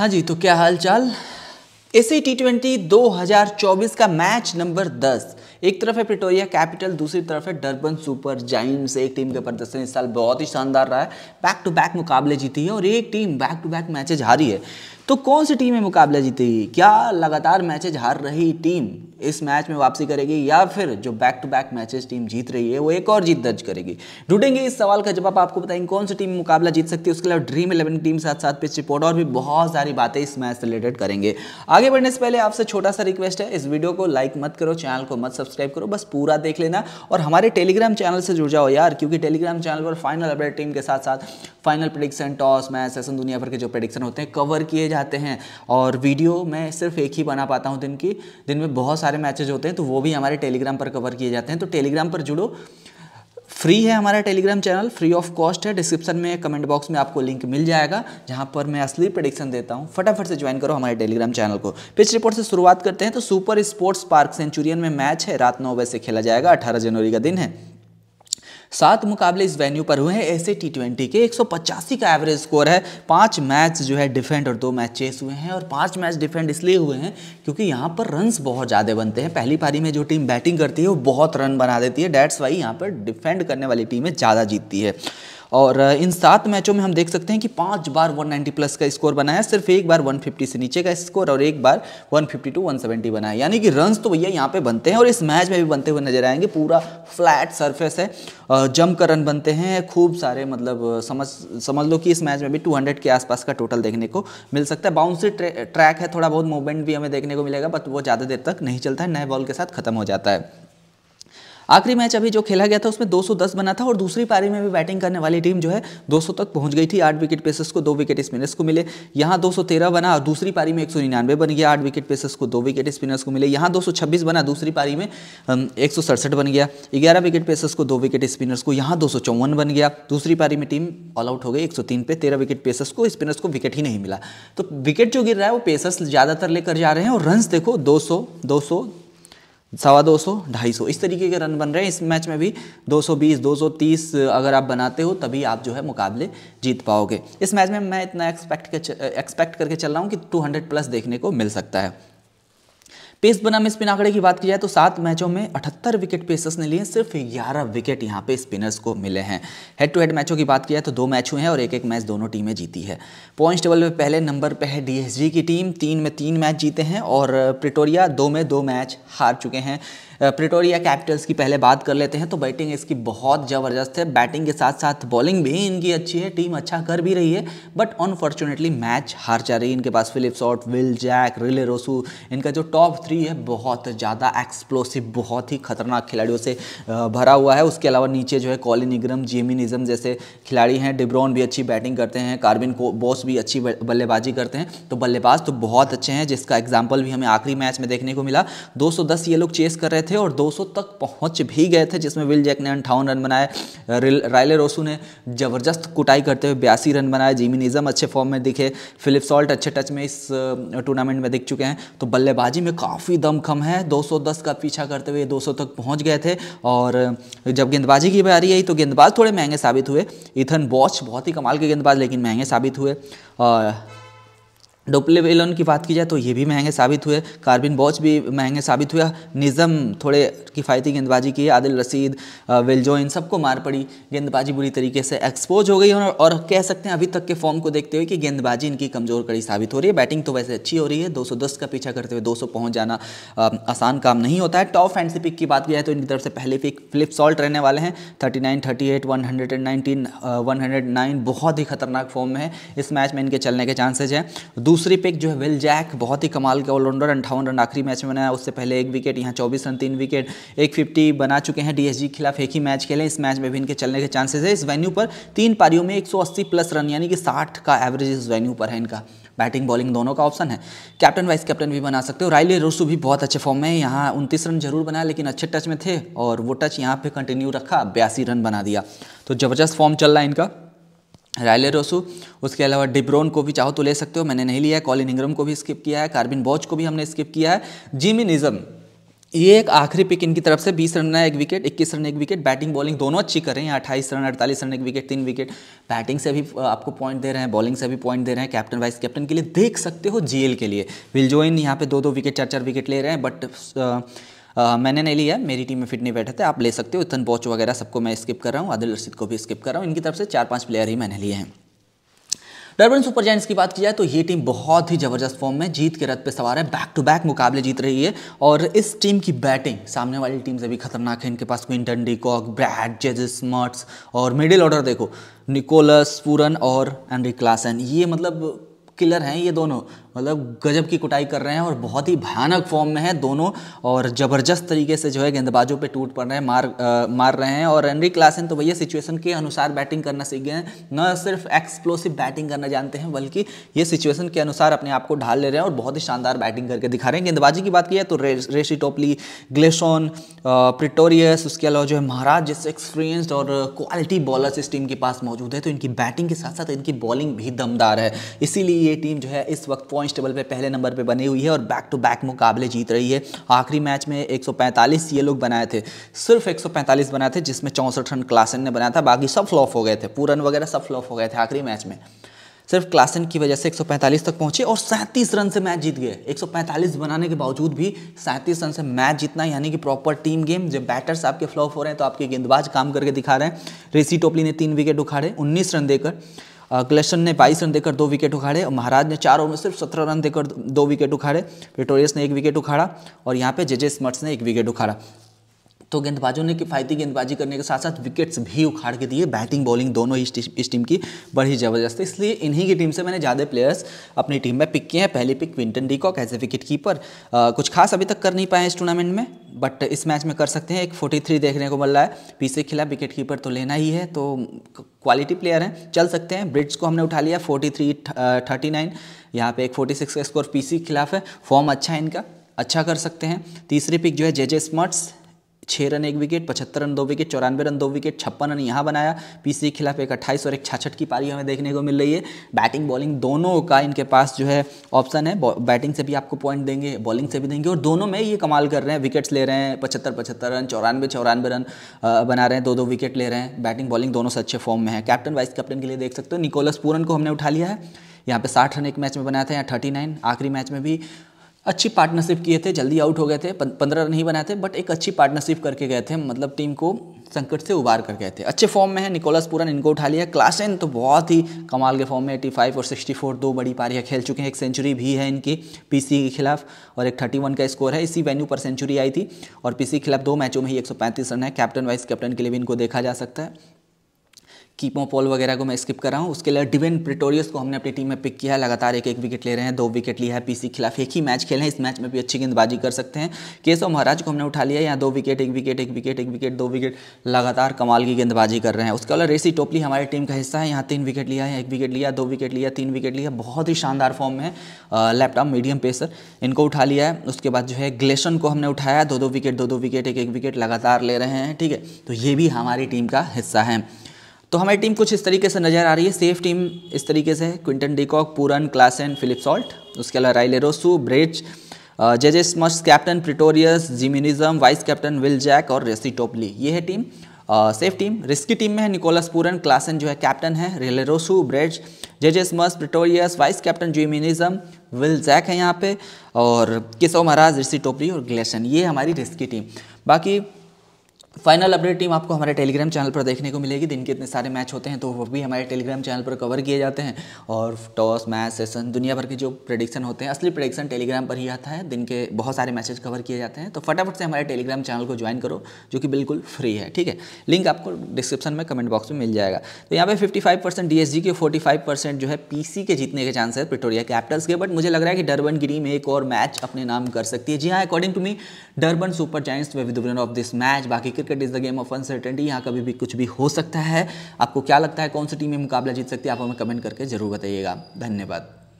हाँ जी तो क्या हाल चाल सी टी ट्वेंटी दो हज़ार चौबीस का मैच नंबर दस एक तरफ है प्रिटोरिया कैपिटल दूसरी तरफ है डरबन सुपर जाइंट्स एक टीम का प्रदर्शन इस साल बहुत ही शानदार रहा है बैक टू बैक मुकाबले जीती है और एक team back to back matches हारी है तो कौन सी टीम है मुकाबला जीती क्या लगातार मैचेज हार रही टीम इस मैच में वापसी करेगी या फिर जो back to back matches team जीत रही है वो एक और जीत दर्ज करेगी ढूंढेंगे इस सवाल का जवाब आपको बताएंगे कौन सी टीम मुकाबला जीत सकती है उसके अलावा ड्रीम इलेवन टीम साथ साथ पिच रिपोर्ट और भी बहुत सारी बातें इस मैच से रिलेटेड करेंगे आगे बढ़ने से पहले आपसे छोटा सा रिक्वेस्ट है इस वीडियो को लाइक मत करो चैनल को मत सब्सक्राइब करो बस पूरा देख लेना और हमारे टेलीग्राम चैनल से जुड़ जाओ यार क्योंकि टेलीग्राम चैनल पर फाइनल अपडेट टीम के साथ साथ final prediction toss match session दुनिया भर के जो प्रडिक्शन होते हैं कवर किए जाते हैं और वीडियो मैं सिर्फ एक ही बना पाता हूँ दिन की दिन में बहुत सारे सारे मैचेज होते हैं तो वो भी हमारे टेलीग्राम पर कवर किए जाते हैं तो टेलीग्राम पर जुड़ो फ्री है हमारा Telegram channel free of cost है डिस्क्रिप्शन में कमेंट बॉक्स में आपको लिंक मिल जाएगा जहां पर मैं असली प्रडिक्शन देता हूं फटाफट से ज्वाइन करो हमारे टेलीग्राम चैनल को पिच रिपोर्ट से शुरुआत करते हैं तो सुपर स्पोर्ट्स पार्क सेंचुरियन में मैच है रात नौ बजे से खेला जाएगा अठारह जनवरी का दिन है सात मुकाबले इस वेन्यू पर हुए हैं ऐसे टी ट्वेंटी के एक का एवरेज स्कोर है पाँच मैच जो है डिफेंड और दो मैच चेस हुए हैं और पाँच मैच डिफेंड इसलिए हुए हैं क्योंकि यहाँ पर रन्स बहुत ज़्यादा बनते हैं पहली पारी में जो टीम बैटिंग करती है वो बहुत रन बना देती है डैट्स वाई यहाँ पर डिफेंड करने वाली टीमें ज़्यादा जीतती है और इन सात मैचों में हम देख सकते हैं कि पाँच बार 190 प्लस का स्कोर बनाया सिर्फ एक बार 150 से नीचे का स्कोर और एक बार 150 टू 170 बनाया यानी कि रन्स तो भैया यहाँ पे बनते हैं और इस मैच में भी बनते हुए नजर आएंगे पूरा फ्लैट सरफेस है जम कर रन बनते हैं खूब सारे मतलब समझ समझ लो कि इस मैच में भी टू के आसपास का टोटल देखने को मिल सकता है बाउंसी ट्रैक है थोड़ा बहुत मूवमेंट भी हमें देखने को मिलेगा बट वो ज़्यादा देर तक नहीं चलता है नए बॉल के साथ खत्म हो जाता है आखिरी मैच अभी जो खेला गया था उसमें 210 बना था और दूसरी पारी में भी बैटिंग करने वाली टीम जो है 200 तक पहुंच गई थी आठ विकेट पेसेस को दो विकेट स्पिनर्स को मिले यहाँ 213 बना और दूसरी पारी में एक बन गया आठ विकेट पेसर्स को दो विकेट स्पिनर्स को मिले यहाँ दो बना दूसरी पारी में एक बन गया ग्यारह विकेट पेसर्स को दो विकेट स्पिनर्स को यहाँ दो बन गया दूसरी पारी में टीम ऑल आउट हो गई एक पे तेरह विकेट पेसेस को स्पिनर्स को विकेट ही नहीं मिला तो विकेट जो गिर रहा है वो पेसर्स ज़्यादातर लेकर जा रहे हैं और रन देखो दो सौ सवा दो सौ ढाई सौ इस तरीके के रन बन रहे हैं इस मैच में भी 220 230 अगर आप बनाते हो तभी आप जो है मुकाबले जीत पाओगे इस मैच में मैं इतना एक्सपेक्ट एक्सपेक्ट करके चल रहा हूँ कि 200 प्लस देखने को मिल सकता है पेस बनाम स्पिन आंकड़े की बात की जाए तो सात मैचों में अठहत्तर विकेट पेसर्स ने लिए सिर्फ ग्यारह विकेट यहाँ पे स्पिनर्स को मिले हैं हेड टू हेड मैचों की बात की जाए तो दो मैच हुए हैं और एक एक मैच दोनों टीमें जीती है पॉइंट टेबल में पहले नंबर पर है डी की टीम तीन में तीन मैच जीते हैं और प्रिटोरिया दो में दो मैच हार चुके हैं प्रिटोरिया कैपिटल्स की पहले बात कर लेते हैं तो बैटिंग इसकी बहुत ज़बरदस्त है बैटिंग के साथ साथ बॉलिंग भी इनकी अच्छी है टीम अच्छा कर भी रही है बट अनफॉर्चुनेटली मैच हार जा रही है इनके पास Philip Salt Will Jack Rilee Rossouw इनका जो टॉप थ्री है बहुत ज़्यादा एक्सप्लोसिव बहुत ही खतरनाक खिलाड़ियों से भरा हुआ है उसके अलावा नीचे जो है कॉलिन इग्रम जेमिनिज्म जैसे खिलाड़ी हैं डिब्रॉन भी अच्छी बैटिंग करते हैं कार्बिन को बॉस भी अच्छी बल्लेबाजी करते हैं तो बल्लेबाज तो बहुत अच्छे हैं जिसका एग्जाम्पल भी हमें आखिरी मैच में देखने को मिला दो ये लोग चेस कर रहे थे और दो तक पहुंच भी गए थे जिसमें विल जैक ने अंठावन रन बनाए रायले रोसू ने ज़बरदस्त कुटाई करते हुए बयासी रन बनाए जिमी अच्छे फॉर्म में दिखे फिलिप सॉल्ट अच्छे टच में इस टूर्नामेंट में दिख चुके हैं तो बल्लेबाजी में काफ़ी काफ़ी दमखम है 210 का पीछा करते हुए 200 तक पहुंच गए थे और जब गेंदबाजी की बारी आई तो गेंदबाज थोड़े महंगे साबित हुए इथन बॉच बहुत ही कमाल के गेंदबाज लेकिन महंगे साबित हुए डोपले बेलन की बात की जाए तो ये भी महंगे साबित हुए कार्बिन बॉच भी महंगे साबित हुआ निज़म थोड़े किफ़ायती गेंदबाजी की आदिल रसीद वेलजो इन सबको मार पड़ी गेंदबाजी बुरी तरीके से एक्सपोज हो गई और, और कह सकते हैं अभी तक के फॉर्म को देखते हुए कि गेंदबाजी इनकी कमज़ोर कड़ी साबित हो रही है बैटिंग तो वैसे अच्छी हो रही है दो का पीछा करते हुए दो सौ जाना आसान काम नहीं होता है टॉप फैंसी पिक की बात की जाए तो इनकी तरफ से पहले पिक फ्लिप सॉल्ट रहने वाले हैं थर्टी 38, 119, 109 बहुत ही खतरनाक फॉर्म में है इस मैच में इनके चलने के चांसेज हैं दूसरे दूसरे पिक जो है विल जैक बहुत ही कमाल के ऑलराउंडर अंठावन रन आखिरी मैच में बनाया उससे पहले एक विकेट यहाँ चौबीस रन तीन विकेट एक फिफ्टी बना चुके हैं डीएसजी के खिलाफ एक ही मैच खेले इस मैच में भी इनके चलने के चांसेस है इस वेन्यू पर तीन पारियों में एक प्लस रन यानी कि साठ का एवरेज इस वेन्यू पर है इनका बैटिंग बॉलिंग दोनों का ऑप्शन है कैप्टन वाइस कैप्टन भी बना सकते हो राइले रोसू भी बहुत अच्छे फॉर्म में है यहाँ उनतीस रन जरूर बनाया लेकिन अच्छे टच में थे और वो टच यहाँ पे कंटिन्यू रखा बयासी रन बना दिया तो ज़बरदस्त फॉर्म चल रहा है इनका रायले रोसू उसके अलावा डिब्रोन को भी चाहो तो ले सकते हो मैंने नहीं लिया है कॉलिन इंग्रम को भी स्किप किया है कार्बिन बॉच को भी हमने स्किप किया है निजम ये एक आखिरी पिक इनकी तरफ से 20 रन एक विकेट 21 रन एक विकेट बैटिंग बॉलिंग दोनों अच्छी कर रहे हैं अट्ठाईस रन 48 रन एक विकेट तीन विकेट बैटिंग से भी आपको पॉइंट दे रहे हैं बॉलिंग से भी पॉइंट दे रहे हैं कैप्टन वाइस कैप्टन के लिए देख सकते हो जीएल के लिए विलजोइन यहाँ पे दो दो विकेट चार चार विकेट ले रहे हैं बट आ, मैंने नहीं लिया मेरी टीम में फिट नहीं बैठे थे आप ले सकते हो इतन बॉच वगैरह सबको मैं स्किप कर रहा हूँ आदिल रशीद को भी स्किप कर रहा हूँ इनकी तरफ से चार पाँच प्लेयर ही मैंने लिए हैं डरबन सुपर जैंट्स की बात की जाए तो ये टीम बहुत ही ज़बरदस्त फॉर्म में जीत के रथ पे सवार है बैक टू बैक मुकाबले जीत रही है और इस टीम की बैटिंग सामने वाली टीम से भी खतरनाक है इनके पास क्विंटन डीकॉक ब्रैड जेजिस स्मर्ट्स और मिडिल ऑर्डर देखो निकोलस पूरन और एनरी क्लासन ये मतलब किलर हैं ये दोनों मतलब गजब की कुटाई कर रहे हैं और बहुत ही भयानक फॉर्म में है दोनों और ज़बरदस्त तरीके से जो है गेंदबाजों पे टूट पड़ रहे हैं मार आ, मार रहे हैं और एनरी क्लासन तो भैया सिचुएशन के अनुसार बैटिंग करना सीख गए हैं न सिर्फ एक्सप्लोसिव बैटिंग करना जानते हैं बल्कि ये सिचुएशन के अनुसार अपने आप को ढाल ले रहे हैं और बहुत ही शानदार बैटिंग करके दिखा रहे हैं गेंदबाजी की बात की है तो रे, रेशी टोपली ग्लेशोन प्रिटोरियस उसके अलावा जो है महाराज जिससे एक्सपीरियंसड और क्वालिटी बॉलर्स इस टीम के पास मौजूद है तो इनकी बैटिंग के साथ साथ इनकी बॉलिंग भी दमदार है इसीलिए ये टीम जो है इस वक्त पॉइंट्स टेबल पे पहले नंबर पे बनी हुई है और बैक टू बैक मुकाबले जीत रही है आखिरी मैच में 145 ये लोग बनाए थे सिर्फ 145 बनाए थे जिसमें चौंसठ रन क्लासन ने बनाया था बाकी सब फ्लॉप हो गए थे पूरन वगैरह सब फ्लॉप हो गए थे आखिरी मैच में सिर्फ क्लासन की वजह से 145 तक पहुंचे और 37 रन से मैच जीत गए 145 बनाने के बावजूद भी 37 रन से मैच जीतना यानी कि प्रॉपर टीम गेम जब बैटर्स आपके फ्लॉप हो रहे हैं तो आपके गेंदबाज काम करके दिखा रहे हैं रेसी टोपली ने तीन विकेट उखाड़े 19 रन देकर क्लेशन ने बाईस रन देकर दो विकेट उखाड़े और महाराज ने चार ओवर में सिर्फ सत्रह रन देकर दो विकेट उखाड़े विक्टोरियस ने एक विकेट उखाड़ा और यहाँ पे जेजे स्मर्ट्स ने एक विकेट उखाड़ा तो गेंदबाजों ने किफ़ायती गेंदबाजी करने के साथ साथ विकेट्स भी उखाड़ के दिए बैटिंग बॉलिंग दोनों ही इस टीम की बड़ी ज़बरदस्त है इसलिए इन्हीं की टीम से मैंने ज़्यादा प्लेयर्स अपनी टीम में पिक किए हैं पहली pick Quinton de Kock as a wicket keeper कुछ खास अभी तक कर नहीं पाए इस टूर्नामेंट में बट इस मैच में कर सकते हैं एक 43 देखने को मिल रहा है पीछे खिला विकेट कीपर तो लेना ही है तो क्वालिटी प्लेयर हैं चल सकते हैं ब्रिड्स को हमने उठा लिया 43 नाइन यहाँ पर एक 46 का स्कोर पीसी के खिलाफ है फॉर्म अच्छा है इनका अच्छा कर सकते हैं तीसरी पिक जो है जे जे स्मर्ट्स छः रन एक विकेट पचहत्तर रन दो विकेट चौरानवे रन दो विकेट छप्पन रन यहाँ बनाया पीसी के खिलाफ एक अट्ठाईस और एक छाछठ की पारी हमें देखने को मिल रही है बैटिंग बॉलिंग दोनों का इनके पास जो है ऑप्शन है बैटिंग से भी आपको पॉइंट देंगे बॉलिंग से भी देंगे और दोनों में ये कमाल कर रहे हैं विकेट्स ले रहे हैं पचहत्तर पचहत्तर रन चौरानवे चौरानवे रन बना रहे हैं दो दो विकेट ले रहे हैं बैटिंग बॉलिंग दोनों से अच्छे फॉर्म में है कैप्टन वाइस कैप्टन के लिए देख सकते हो निकोलस पूरन को हमने उठा लिया है यहाँ पे साठ रन एक मैच में बनाया था या थर्टी नाइन आखिरी मैच में भी अच्छी पार्टनरशिप किए थे जल्दी आउट हो गए थे पंद्रह रन ही बनाए थे बट एक अच्छी पार्टनरशिप करके गए थे मतलब टीम को संकट से उबार कर गए थे अच्छे फॉर्म में है निकोलस पूरन इनको उठा लिया क्लास एन तो बहुत ही कमाल के फॉर्म में 85 और 64 दो बड़ी पारियाँ खेल चुके हैं एक सेंचुरी भी है इनकी पीसी के खिलाफ और एक 31 का स्कोर है इसी वेन्यू पर सेंचुरी आई थी और पीसी के खिलाफ दो मैचों में ही 135 रन है कैप्टन वाइस कैप्टन के लिए भी इनको देखा जा सकता है कीपो पॉल वगैरह को मैं स्किप कर रहा हूँ उसके लिए डिविन प्रिटोरियस को हमने अपनी टीम में पिक किया है लगातार एक एक विकेट ले रहे हैं दो विकेट लिया है पीसी के खिलाफ एक ही मैच खेले हैं इस मैच में भी अच्छी गेंदबाजी कर सकते हैं केशव महाराज को हमने उठा लिया यहाँ दो विकेट एक विकेट एक विकेट एक विकेट दो विकेट लगातार कमाल की गेंदबाजी कर रहे हैं उसके अलावा रेसी टोपली हमारी टीम का हिस्सा है यहाँ तीन विकेट लिया है एक विकेट लिया दो विकेट लिया तीन विकेट लिया बहुत ही शानदार फॉर्म में है लैपटॉप मीडियम पेसर इनको उठा लिया है उसके बाद जो है ग्लेशन को हमने उठाया दो दो विकेट दो दो विकेट एक एक विकेट लगातार ले रहे हैं ठीक है तो ये भी हमारी टीम का हिस्सा है तो हमारी टीम कुछ इस तरीके से नज़र आ रही है सेफ टीम इस तरीके से Quinton de Kock Pooran Klaasen Philip Salt उसके अलावा Rilee Rossouw J J Smuts captain Pretorius Jimmy Neesham vice captain Will Jack और रेसी टोपली ये है team safe team risky team में है निकोलस पूरन क्लासन जो है कैप्टन है रेलेरोसू ब्रेज J Smuts Pretorius vice captain Jimmy Neesham Will Jack है यहाँ पे और किसो महाराज ऋषि टोपली और ग्लेशन ये हमारी रिस्की टीम बाकी फाइनल अपडेट टीम आपको हमारे टेलीग्राम चैनल पर देखने को मिलेगी दिन के इतने सारे मैच होते हैं तो वो भी हमारे टेलीग्राम चैनल पर कवर किए जाते हैं और टॉस मैच सेशन दुनिया भर के जो प्रडिक्शन होते हैं असली प्रडिक्शन टेलीग्राम पर ही आता है दिन के बहुत सारे मैसेज कवर किए जाते हैं तो फटाफट से हमारे टेलीग्राम चैनल को ज्वाइन करो जो कि बिल्कुल फ्री है ठीक है लिंक आपको डिस्क्रिप्शन में कमेंट बॉक्स में मिल जाएगा तो यहाँ पर fifty five percent D K forty five percent जो है पी के जीतने के चांस है प्रिटोरिया कैपिटल्स के बट मुझे लग रहा है कि डरबन में एक और मैच अपने नाम कर सकती है जी हाँ according to me Durban super Giants way with of this match बाकी cricket is the game of uncertainty यहाँ कभी भी कुछ भी हो सकता है आपको क्या लगता है कौन सी टीम में मुकाबला जीत सकती है आप हमें कमेंट करके ज़रूर बताइएगा धन्यवाद